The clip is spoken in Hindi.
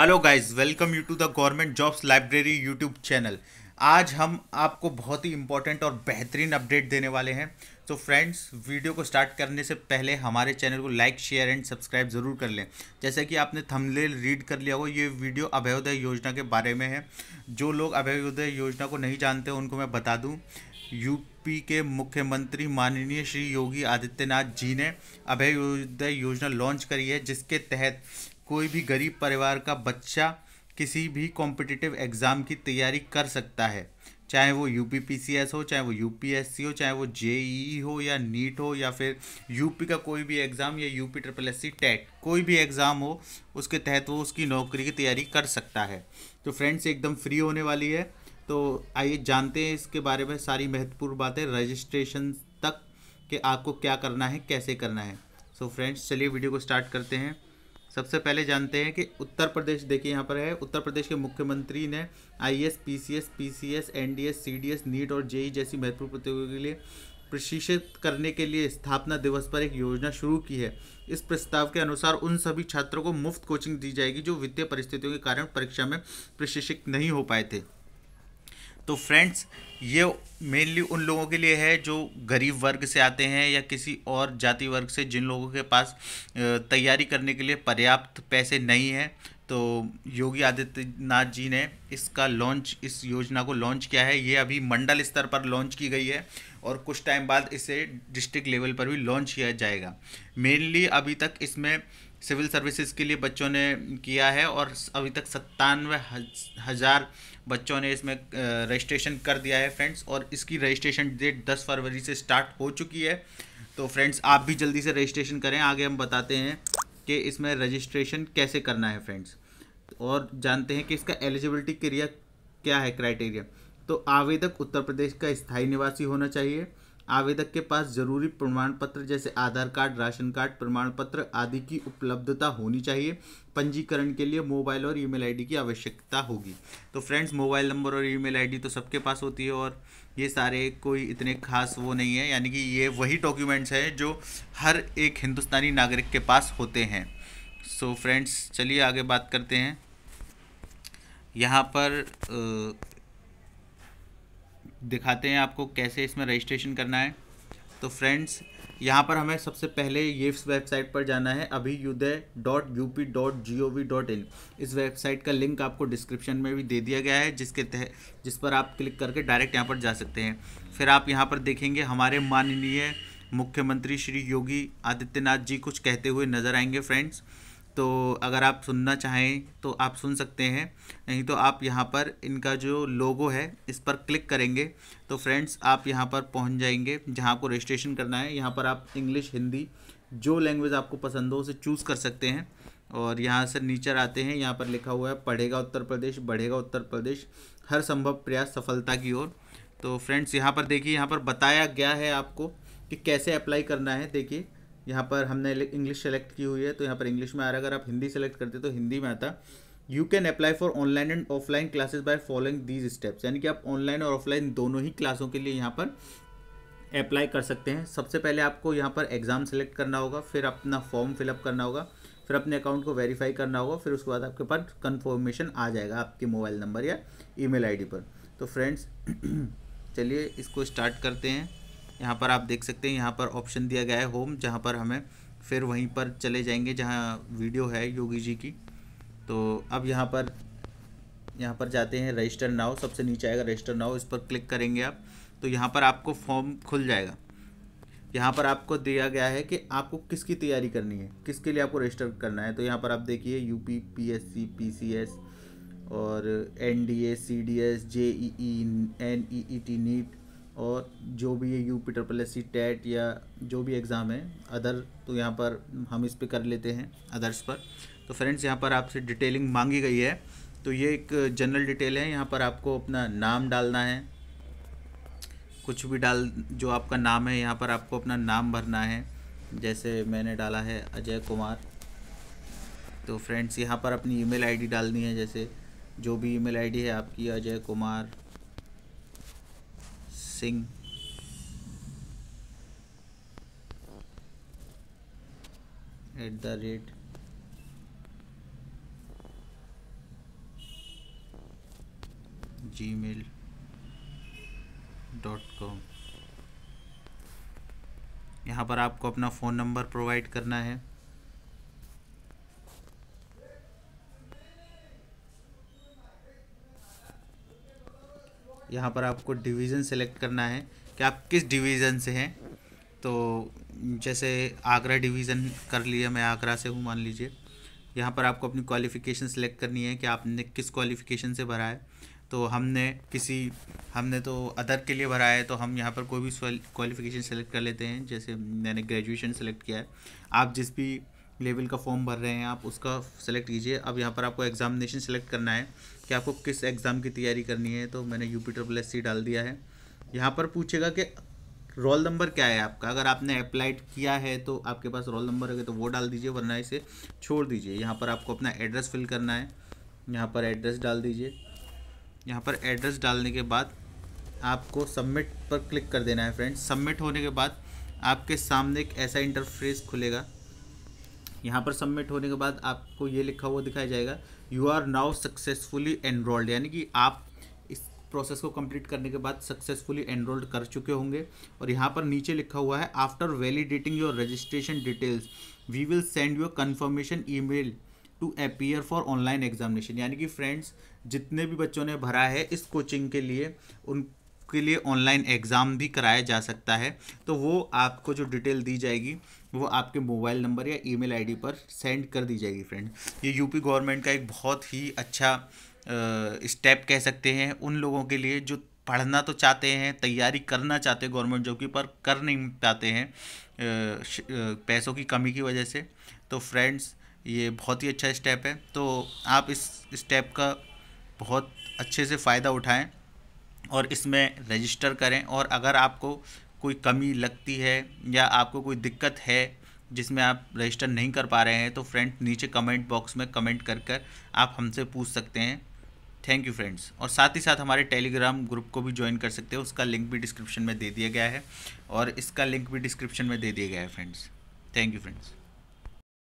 Hello guys welcome you to the government jobs library YouTube channel आज हम आपको बहुत ही इंपॉर्टेंट और बेहतरीन अपडेट देने वाले हैं तो फ्रेंड्स वीडियो को स्टार्ट करने से पहले हमारे चैनल को लाइक शेयर एंड सब्सक्राइब ज़रूर कर लें जैसे कि आपने थंबनेल रीड कर लिया हो ये वीडियो अभयोदय योजना के बारे में है जो लोग अभयोदय योजना को नहीं जानते उनको मैं बता दूँ यूपी के मुख्यमंत्री माननीय श्री योगी आदित्यनाथ जी ने अभयोदय योजना लॉन्च करी है जिसके तहत कोई भी गरीब परिवार का बच्चा किसी भी कॉम्पिटिटिव एग्ज़ाम की तैयारी कर सकता है चाहे वो यू हो चाहे वो यू हो चाहे वो जे e e हो या नीट e हो या फिर यूपी का कोई भी एग्ज़ाम या P triple S C TET कोई भी एग्ज़ाम हो उसके तहत वो उसकी नौकरी की तैयारी कर सकता है तो फ्रेंड्स एकदम फ्री होने वाली है तो आइए जानते हैं इसके बारे में सारी महत्वपूर्ण बातें रजिस्ट्रेशन तक कि आपको क्या करना है कैसे करना है सो फ्रेंड्स चलिए वीडियो को स्टार्ट करते हैं सबसे पहले जानते हैं कि उत्तर प्रदेश देखिए यहाँ पर है उत्तर प्रदेश के मुख्यमंत्री ने I S P C S P C S N D S C D S NEET और जेई e e जैसी महत्वपूर्ण प्रतियोगिता के लिए प्रशिक्षित करने के लिए स्थापना दिवस पर एक योजना शुरू की है इस प्रस्ताव के अनुसार उन सभी छात्रों को मुफ्त कोचिंग दी जाएगी जो वित्तीय परिस्थितियों के कारण परीक्षा में प्रशिक्षित नहीं हो पाए थे तो फ्रेंड्स ये मेनली उन लोगों के लिए है जो गरीब वर्ग से आते हैं या किसी और जाति वर्ग से जिन लोगों के पास तैयारी करने के लिए पर्याप्त पैसे नहीं हैं तो योगी आदित्यनाथ जी ने इसका लॉन्च इस योजना को लॉन्च किया है ये अभी मंडल स्तर पर लॉन्च की गई है और कुछ टाइम बाद इसे डिस्ट्रिक्ट लेवल पर भी लॉन्च किया जाएगा मेनली अभी तक इसमें सिविल सर्विसेज के लिए बच्चों ने किया है और अभी तक सत्तानवे हज हज़ार बच्चों ने इसमें रजिस्ट्रेशन कर दिया है फ्रेंड्स और इसकी रजिस्ट्रेशन डेट दस फरवरी से स्टार्ट हो चुकी है तो फ्रेंड्स आप भी जल्दी से रजिस्ट्रेशन करें आगे हम बताते हैं कि इसमें रजिस्ट्रेशन कैसे करना है फ्रेंड्स और जानते हैं कि इसका एलिजिबिलिटी क्रिया क्या है क्राइटेरिया तो आवेदक उत्तर प्रदेश का स्थायी निवासी होना चाहिए आवेदक के पास जरूरी प्रमाण पत्र जैसे आधार कार्ड राशन कार्ड प्रमाण पत्र आदि की उपलब्धता होनी चाहिए पंजीकरण के लिए मोबाइल और ईमेल आईडी की आवश्यकता होगी तो फ्रेंड्स मोबाइल नंबर और ईमेल आईडी तो सबके पास होती है और ये सारे कोई इतने खास वो नहीं है यानी कि ये वही डॉक्यूमेंट्स हैं जो हर एक हिंदुस्तानी नागरिक के पास होते हैं सो फ्रेंड्स चलिए आगे बात करते हैं यहाँ पर दिखाते हैं आपको कैसे इसमें रजिस्ट्रेशन करना है तो फ्रेंड्स यहाँ पर हमें सबसे पहले ये वेबसाइट पर जाना है अभी युदय dot U P dot G O V dot in इस वेबसाइट का लिंक आपको डिस्क्रिप्शन में भी दे दिया गया है जिसके तहत जिस पर आप क्लिक करके डायरेक्ट यहाँ पर जा सकते हैं फिर आप यहाँ पर देखेंगे हमारे माननीय मुख्यमंत्री श्री योगी आदित्यनाथ जी कुछ कहते हुए नज़र आएंगे फ्रेंड्स तो अगर आप सुनना चाहें तो आप सुन सकते हैं नहीं तो आप यहाँ पर इनका जो लोगो है इस पर क्लिक करेंगे तो फ्रेंड्स आप यहाँ पर पहुँच जाएंगे जहाँ आपको रजिस्ट्रेशन करना है यहाँ पर आप इंग्लिश हिंदी जो लैंग्वेज आपको पसंद हो उसे चूज़ कर सकते हैं और यहाँ से नीचे आते हैं यहाँ पर लिखा हुआ है पढ़ेगा उत्तर प्रदेश बढ़ेगा उत्तर प्रदेश हर संभव प्रयास सफलता की ओर तो फ्रेंड्स यहाँ पर देखिए यहाँ पर बताया गया है आपको कि कैसे अप्लाई करना है देखिए यहाँ पर हमने इंग्लिश सेलेक्ट की हुई है तो यहाँ पर इंग्लिश में आ रहा है अगर आप हिंदी सेलेक्ट करते तो हिंदी में आता you can apply for online and offline classes by following these steps यानी कि आप ऑनलाइन और ऑफलाइन दोनों ही क्लासों के लिए यहाँ पर अप्लाई कर सकते हैं सबसे पहले आपको यहाँ पर एग्ज़ाम सेलेक्ट करना होगा फिर अपना फॉर्म फिलअप करना होगा फिर अपने अकाउंट को वेरीफाई करना होगा फिर उसके बाद आपके पास कन्फर्मेशन आ जाएगा आपके मोबाइल नंबर या ई मेल पर तो फ्रेंड्स चलिए इसको स्टार्ट करते हैं यहाँ पर आप देख सकते हैं यहाँ पर ऑप्शन दिया गया है होम जहाँ पर हमें फिर वहीं पर चले जाएंगे जहाँ वीडियो है योगी जी की तो अब यहाँ पर यहाँ पर जाते हैं रजिस्टर नाव सबसे नीचे आएगा रजिस्टर नाव इस पर क्लिक करेंगे आप तो यहाँ पर आपको फॉर्म खुल जाएगा यहाँ पर आपको दिया गया है कि आपको किसकी तैयारी करनी है किसके लिए आपको रजिस्टर करना है तो यहाँ पर आप देखिए U P P S C P C S और N D A C D S J E E N E E T NEET और जो भी ये U P triple S C TET या जो भी एग्ज़ाम है अदर तो यहाँ पर हम इस पर कर लेते हैं अदर्स पर तो फ्रेंड्स यहाँ पर आपसे डिटेलिंग मांगी गई है तो ये एक जनरल डिटेल है यहाँ पर आपको अपना नाम डालना है कुछ भी डाल जो आपका नाम है यहाँ पर आपको अपना नाम भरना है जैसे मैंने डाला है अजय कुमार तो फ्रेंड्स यहाँ पर अपनी ईमेल आईडी डालनी है जैसे जो भी ईमेल आईडी है आपकी Ajay Kumar Singh at the rate gmail. dot dot com यहाँ पर आपको अपना फ़ोन नंबर प्रोवाइड करना है यहाँ पर आपको डिवीज़न सेलेक्ट करना है कि आप किस डिवीज़न से हैं तो जैसे आगरा डिवीज़न कर लिया मैं आगरा से हूँ मान लीजिए यहाँ पर आपको अपनी क्वालिफ़िकेशन सेलेक्ट करनी है कि आपने किस क्वालिफ़िकेशन से भरा है तो हमने किसी हमने तो अदर के लिए भरा है तो हम यहाँ पर कोई भी क्वालिफ़िकेशन सेलेक्ट कर लेते हैं जैसे मैंने ग्रेजुएशन सेलेक्ट किया है आप जिस भी लेवल का फॉर्म भर रहे हैं आप उसका सेलेक्ट कीजिए अब यहाँ पर आपको एग्ज़ामिनेशन सेलेक्ट करना है कि आपको किस एग्ज़ाम की तैयारी करनी है तो मैंने U P triple S C डाल दिया है यहाँ पर पूछेगा कि रोल नंबर क्या है आपका अगर आपने अप्लाइड किया है तो आपके पास रोल नंबर है तो वो डाल दीजिए वरना इसे छोड़ दीजिए यहाँ पर आपको अपना एड्रेस फिल करना है यहाँ पर एड्रेस डाल दीजिए यहाँ पर एड्रेस डालने के बाद आपको सबमिट पर क्लिक कर देना है फ्रेंड्स सबमिट होने के बाद आपके सामने एक ऐसा इंटरफेस खुलेगा यहाँ पर सबमिट होने के बाद आपको ये लिखा हुआ दिखाया जाएगा you are now successfully enrolled यानी कि आप इस प्रोसेस को कंप्लीट करने के बाद सक्सेसफुली एनरोल्ड कर चुके होंगे और यहाँ पर नीचे लिखा हुआ है after validating your registration details we will send your confirmation mail to appear for online examination यानी कि फ्रेंड्स जितने भी बच्चों ने भरा है इस कोचिंग के लिए उन के लिए ऑनलाइन एग्ज़ाम भी कराया जा सकता है तो वो आपको जो डिटेल दी जाएगी वो आपके मोबाइल नंबर या ईमेल आईडी पर सेंड कर दी जाएगी फ्रेंड ये यूपी गवर्नमेंट का एक बहुत ही अच्छा स्टेप कह सकते हैं उन लोगों के लिए जो पढ़ना तो चाहते हैं तैयारी करना चाहते हैं गवर्नमेंट जॉब की पर कर नहीं पाते हैं पैसों की कमी की वजह से तो फ्रेंड्स ये बहुत ही अच्छा स्टेप है तो आप इस स्टेप का बहुत अच्छे से फ़ायदा उठाएं और इसमें रजिस्टर करें और अगर आपको कोई कमी लगती है या आपको कोई दिक्कत है जिसमें आप रजिस्टर नहीं कर पा रहे हैं तो फ्रेंड नीचे कमेंट बॉक्स में कमेंट कर कर आप हमसे पूछ सकते हैं थैंक यू फ्रेंड्स और साथ ही साथ हमारे टेलीग्राम ग्रुप को भी ज्वाइन कर सकते हो उसका लिंक भी डिस्क्रिप्शन में दे दिया गया है और इसका लिंक भी डिस्क्रिप्शन में दे दिया गया है फ्रेंड्स थैंक यू फ्रेंड्स